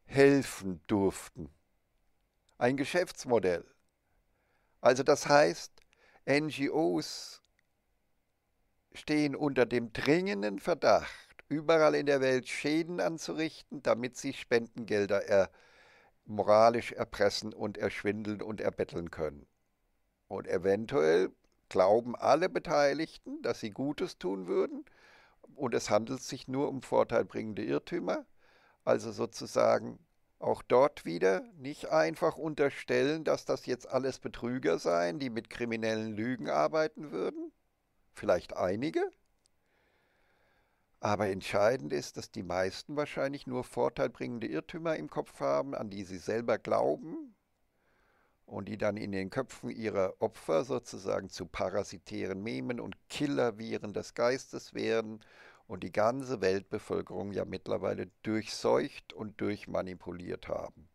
helfen durften. Ein Geschäftsmodell. Also das heißt, NGOs stehen unter dem dringenden Verdacht, überall in der Welt Schäden anzurichten, damit sie Spendengelder erhalten moralisch erpressen und erschwindeln und erbetteln können. Und eventuell glauben alle Beteiligten, dass sie Gutes tun würden und es handelt sich nur um vorteilbringende Irrtümer. Also sozusagen auch dort wieder nicht einfach unterstellen, dass das jetzt alles Betrüger seien, die mit kriminellen Lügen arbeiten würden. Vielleicht einige, aber entscheidend ist, dass die meisten wahrscheinlich nur vorteilbringende Irrtümer im Kopf haben, an die sie selber glauben und die dann in den Köpfen ihrer Opfer sozusagen zu parasitären Memen und Killerviren des Geistes werden und die ganze Weltbevölkerung ja mittlerweile durchseucht und durchmanipuliert haben.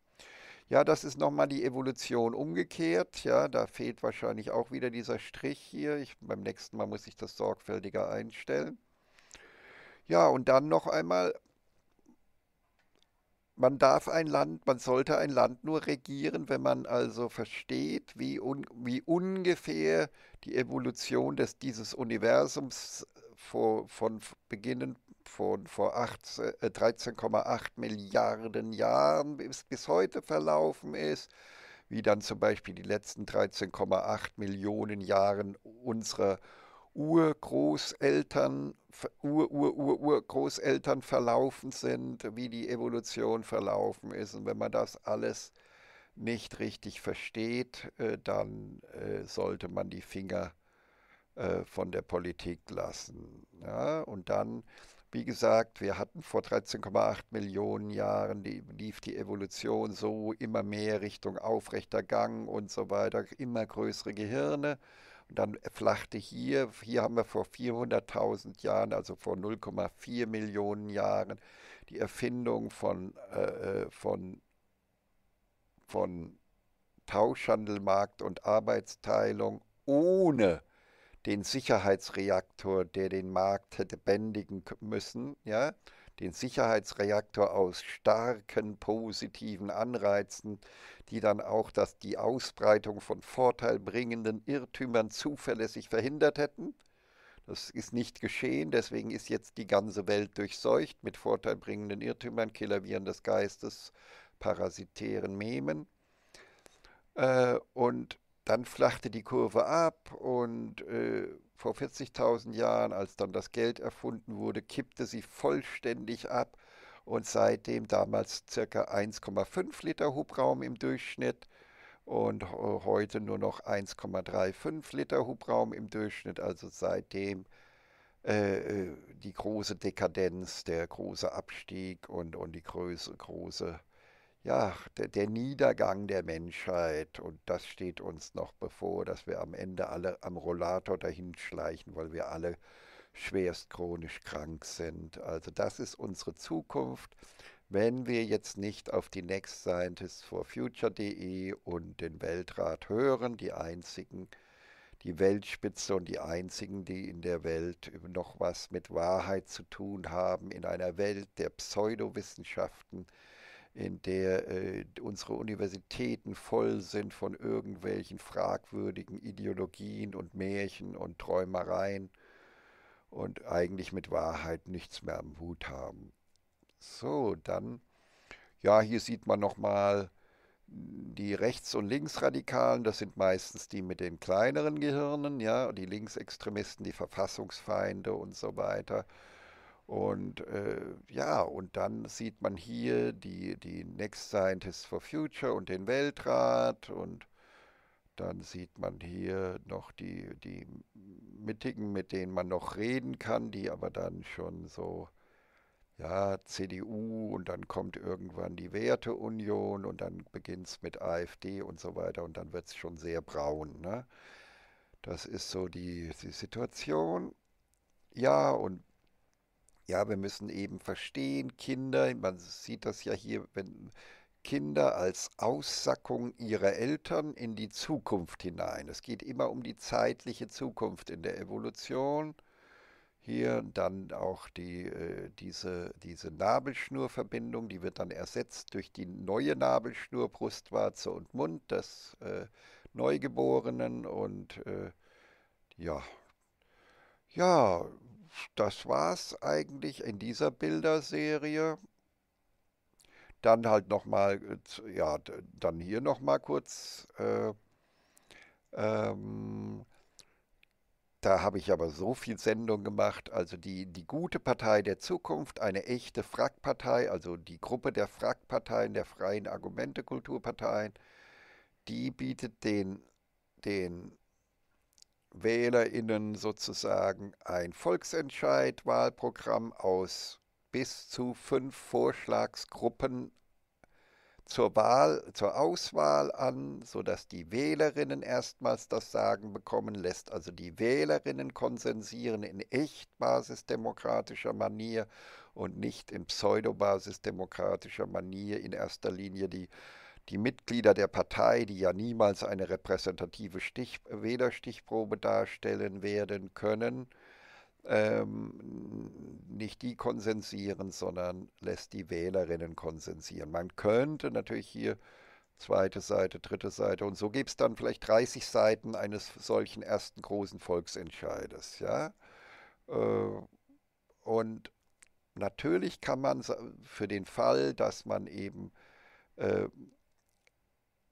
Ja, das ist nochmal die Evolution umgekehrt. Ja, da fehlt wahrscheinlich auch wieder dieser Strich hier. Ich, beim nächsten Mal muss ich das sorgfältiger einstellen. Ja, und dann noch einmal, man darf ein Land, man sollte ein Land nur regieren, wenn man also versteht, wie, un, wie ungefähr die Evolution des, dieses Universums vor, von beginnend von vor 13,8 äh, Milliarden Jahren bis, bis heute verlaufen ist, wie dann zum Beispiel die letzten 13,8 Millionen Jahren unserer Urgroßeltern, Ur, Ur, Ur, Urgroßeltern verlaufen sind, wie die Evolution verlaufen ist. Und wenn man das alles nicht richtig versteht, äh, dann äh, sollte man die Finger äh, von der Politik lassen. Ja, und dann, wie gesagt, wir hatten vor 13,8 Millionen Jahren, die, lief die Evolution so immer mehr Richtung aufrechter Gang und so weiter, immer größere Gehirne. Und dann flachte hier, hier haben wir vor 400.000 Jahren, also vor 0,4 Millionen Jahren, die Erfindung von, äh, äh, von, von Tauschhandelmarkt und Arbeitsteilung ohne den Sicherheitsreaktor, der den Markt hätte bändigen müssen, ja, den Sicherheitsreaktor aus starken positiven Anreizen, die dann auch das, die Ausbreitung von vorteilbringenden Irrtümern zuverlässig verhindert hätten. Das ist nicht geschehen, deswegen ist jetzt die ganze Welt durchseucht mit vorteilbringenden Irrtümern, Killerviren des Geistes, parasitären Memen. Äh, und dann flachte die Kurve ab und äh, vor 40.000 Jahren, als dann das Geld erfunden wurde, kippte sie vollständig ab und seitdem damals circa 1,5 Liter Hubraum im Durchschnitt und heute nur noch 1,35 Liter Hubraum im Durchschnitt, also seitdem äh, äh, die große Dekadenz, der große Abstieg und, und die große, große ja, der Niedergang der Menschheit und das steht uns noch bevor, dass wir am Ende alle am Rollator dahinschleichen, weil wir alle schwerst chronisch krank sind. Also das ist unsere Zukunft, wenn wir jetzt nicht auf die Next Scientists for Future.de und den Weltrat hören, die einzigen, die Weltspitze und die einzigen, die in der Welt noch was mit Wahrheit zu tun haben, in einer Welt der Pseudowissenschaften, in der äh, unsere Universitäten voll sind von irgendwelchen fragwürdigen Ideologien und Märchen und Träumereien und eigentlich mit Wahrheit nichts mehr am Hut haben. So, dann, ja, hier sieht man nochmal die Rechts- und Linksradikalen, das sind meistens die mit den kleineren Gehirnen, ja, die Linksextremisten, die Verfassungsfeinde und so weiter. Und äh, ja, und dann sieht man hier die, die Next Scientists for Future und den Weltrat und dann sieht man hier noch die, die Mittigen, mit denen man noch reden kann, die aber dann schon so, ja, CDU und dann kommt irgendwann die Werteunion und dann beginnt es mit AfD und so weiter und dann wird es schon sehr braun. Ne? Das ist so die, die Situation. Ja, und ja, wir müssen eben verstehen, Kinder, man sieht das ja hier, wenn Kinder als Aussackung ihrer Eltern in die Zukunft hinein. Es geht immer um die zeitliche Zukunft in der Evolution. Hier dann auch die, äh, diese, diese Nabelschnurverbindung, die wird dann ersetzt durch die neue Nabelschnur Brustwarze und Mund des äh, Neugeborenen. Und äh, ja, ja, das war's eigentlich in dieser Bilderserie. Dann halt nochmal, äh, ja, dann hier nochmal kurz. Äh, ähm, da habe ich aber so viel Sendung gemacht. Also die, die gute Partei der Zukunft, eine echte Frackpartei, also die Gruppe der Frackparteien, der freien Argumente-Kulturparteien, die bietet den, den WählerInnen sozusagen ein Volksentscheid-Wahlprogramm aus bis zu fünf Vorschlagsgruppen zur Wahl, zur Auswahl an, sodass die Wählerinnen erstmals das Sagen bekommen lässt. Also die Wählerinnen konsensieren in echt basisdemokratischer Manier und nicht in pseudobasisdemokratischer Manier in erster Linie die die Mitglieder der Partei, die ja niemals eine repräsentative Stich, weder darstellen werden können, ähm, nicht die konsensieren, sondern lässt die Wählerinnen konsensieren. Man könnte natürlich hier zweite Seite, dritte Seite und so gibt es dann vielleicht 30 Seiten eines solchen ersten großen Volksentscheides. Ja? Äh, und natürlich kann man für den Fall, dass man eben äh,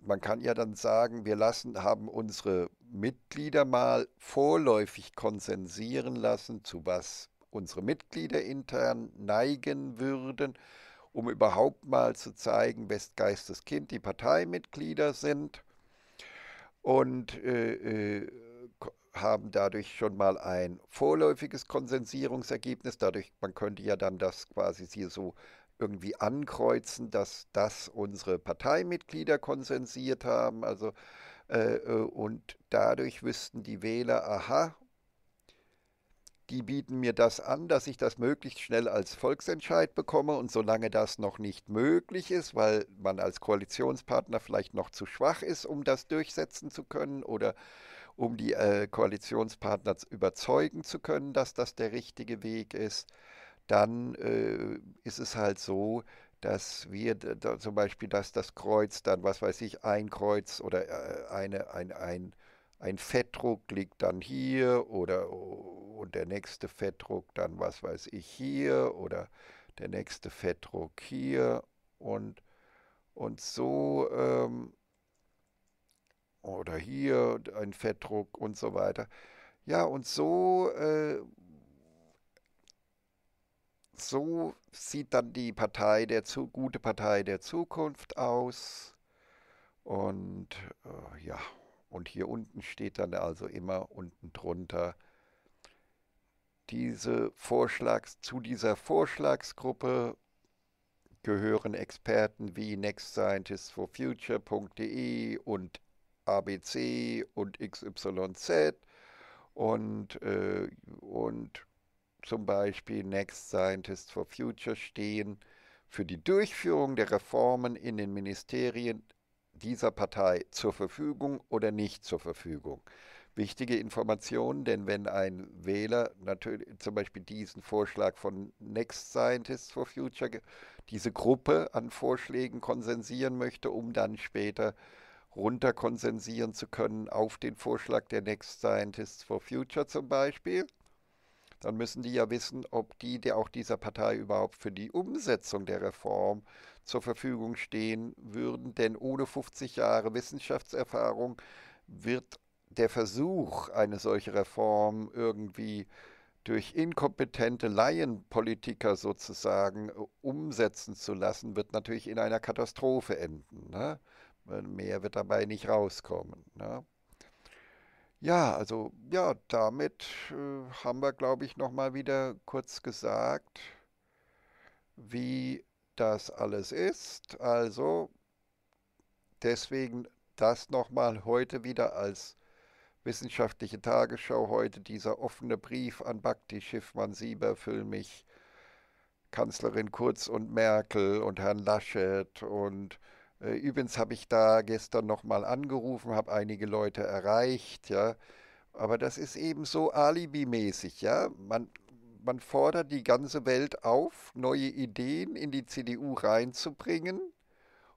man kann ja dann sagen, wir lassen, haben unsere Mitglieder mal vorläufig konsensieren lassen, zu was unsere Mitglieder intern neigen würden, um überhaupt mal zu zeigen, Kind die Parteimitglieder sind und äh, äh, haben dadurch schon mal ein vorläufiges Konsensierungsergebnis. Dadurch, man könnte ja dann das quasi hier so irgendwie ankreuzen, dass das unsere Parteimitglieder konsensiert haben. Also, äh, äh, und dadurch wüssten die Wähler, aha, die bieten mir das an, dass ich das möglichst schnell als Volksentscheid bekomme. Und solange das noch nicht möglich ist, weil man als Koalitionspartner vielleicht noch zu schwach ist, um das durchsetzen zu können oder um die äh, Koalitionspartner überzeugen zu können, dass das der richtige Weg ist, dann äh, ist es halt so, dass wir da, zum Beispiel, dass das Kreuz dann, was weiß ich, ein Kreuz oder äh, eine, ein, ein, ein Fettdruck liegt dann hier oder oh, und der nächste Fettdruck dann, was weiß ich, hier oder der nächste Fettdruck hier und, und so ähm, oder hier ein Fettdruck und so weiter. Ja, und so äh, so sieht dann die Partei der zu, gute Partei der Zukunft aus. Und äh, ja, und hier unten steht dann also immer unten drunter diese Vorschlags zu dieser Vorschlagsgruppe gehören Experten wie Next und ABC und XYZ und, äh, und zum Beispiel Next Scientist for Future stehen für die Durchführung der Reformen in den Ministerien dieser Partei zur Verfügung oder nicht zur Verfügung. Wichtige Informationen, denn wenn ein Wähler natürlich zum Beispiel diesen Vorschlag von Next Scientists for Future, diese Gruppe an Vorschlägen konsensieren möchte, um dann später runterkonsensieren zu können auf den Vorschlag der Next Scientists for Future zum Beispiel, dann müssen die ja wissen, ob die, die auch dieser Partei überhaupt für die Umsetzung der Reform zur Verfügung stehen würden. Denn ohne 50 Jahre Wissenschaftserfahrung wird der Versuch, eine solche Reform irgendwie durch inkompetente Laienpolitiker sozusagen äh, umsetzen zu lassen, wird natürlich in einer Katastrophe enden. Ne? Mehr wird dabei nicht rauskommen. Ne? Ja, also ja, damit äh, haben wir, glaube ich, nochmal wieder kurz gesagt, wie das alles ist. Also deswegen das nochmal heute wieder als wissenschaftliche Tagesschau, heute dieser offene Brief an Bakti Schiffmann-Sieber, Füllmich, Kanzlerin Kurz und Merkel und Herrn Laschet und äh, übrigens habe ich da gestern nochmal angerufen, habe einige Leute erreicht, ja. Aber das ist eben so alibimäßig, ja. Man, man fordert die ganze Welt auf, neue Ideen in die CDU reinzubringen.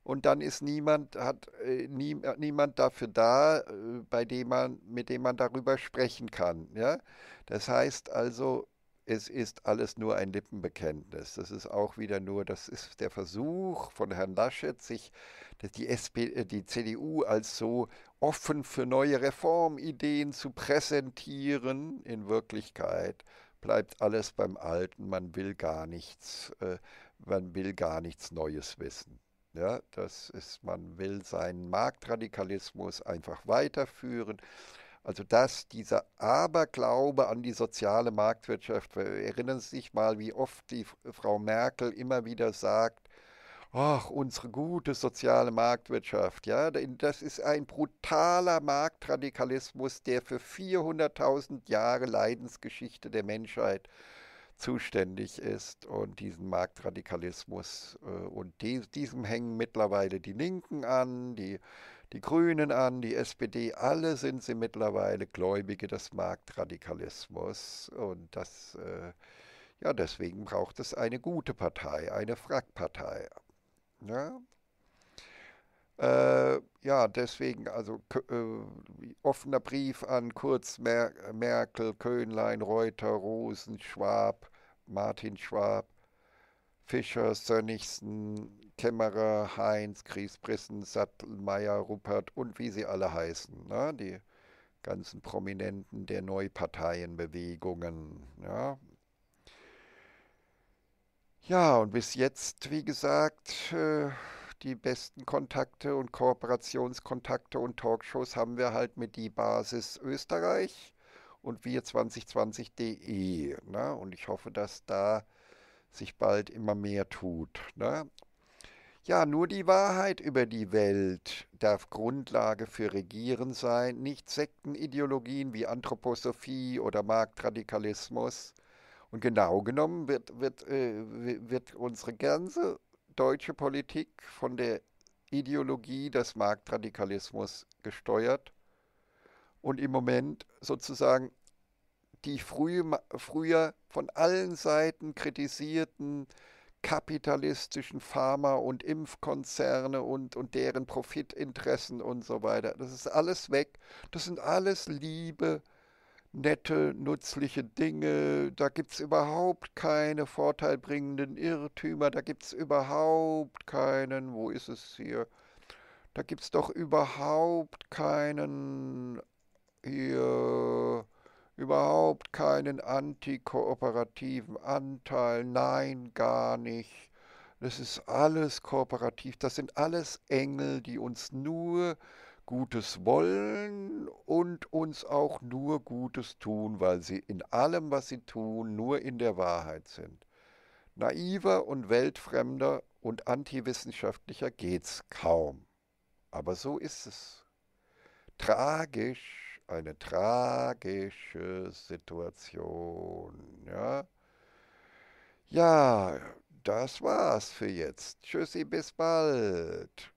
Und dann ist niemand, hat, äh, nie, äh, niemand dafür da, äh, bei dem man, mit dem man darüber sprechen kann. Ja? Das heißt also, es ist alles nur ein Lippenbekenntnis. Das ist auch wieder nur, das ist der Versuch von Herrn Laschet, sich die, SP, äh, die CDU als so offen für neue Reformideen zu präsentieren. In Wirklichkeit bleibt alles beim Alten. Man will gar nichts, äh, man will gar nichts Neues wissen. Ja, das ist, man will seinen Marktradikalismus einfach weiterführen. Also dass dieser Aberglaube an die soziale Marktwirtschaft, erinnern Sie sich mal, wie oft die Frau Merkel immer wieder sagt, Ach, unsere gute soziale Marktwirtschaft, ja, das ist ein brutaler Marktradikalismus, der für 400.000 Jahre Leidensgeschichte der Menschheit zuständig ist und diesen Marktradikalismus äh, und die, diesem hängen mittlerweile die Linken an, die die Grünen an, die SPD, alle sind sie mittlerweile Gläubige des Marktradikalismus und das, äh, ja, deswegen braucht es eine gute Partei, eine Frackpartei. Ja? Ne? Äh, ja, deswegen, also äh, offener Brief an Kurz, Mer Merkel, Köhnlein, Reuter, Rosen, Schwab, Martin Schwab, Fischer, Sönnigsen, Kämmerer, Heinz, Kries, Brissen, Sattelmeier, Ruppert und wie sie alle heißen. Ne? Die ganzen Prominenten der Neuparteienbewegungen. Ja. ja, und bis jetzt, wie gesagt, äh, die besten Kontakte und Kooperationskontakte und Talkshows haben wir halt mit die Basis Österreich und wir2020.de. Ne? Und ich hoffe, dass da sich bald immer mehr tut. Ne? Ja, nur die Wahrheit über die Welt darf Grundlage für Regieren sein, nicht Sektenideologien wie Anthroposophie oder Marktradikalismus. Und genau genommen wird, wird, äh, wird unsere ganze deutsche Politik von der Ideologie des Marktradikalismus gesteuert und im Moment sozusagen die früh, früher von allen Seiten kritisierten kapitalistischen Pharma- und Impfkonzerne und, und deren Profitinteressen und so weiter. Das ist alles weg. Das sind alles liebe, nette, nützliche Dinge. Da gibt es überhaupt keine vorteilbringenden Irrtümer. Da gibt es überhaupt keinen, wo ist es hier? Da gibt es doch überhaupt keinen hier überhaupt keinen antikooperativen Anteil, nein, gar nicht. Das ist alles kooperativ, das sind alles Engel, die uns nur Gutes wollen und uns auch nur Gutes tun, weil sie in allem, was sie tun, nur in der Wahrheit sind. Naiver und weltfremder und antiwissenschaftlicher geht's kaum. Aber so ist es. Tragisch eine tragische Situation. Ja, ja das war's für jetzt. Tschüssi, bis bald.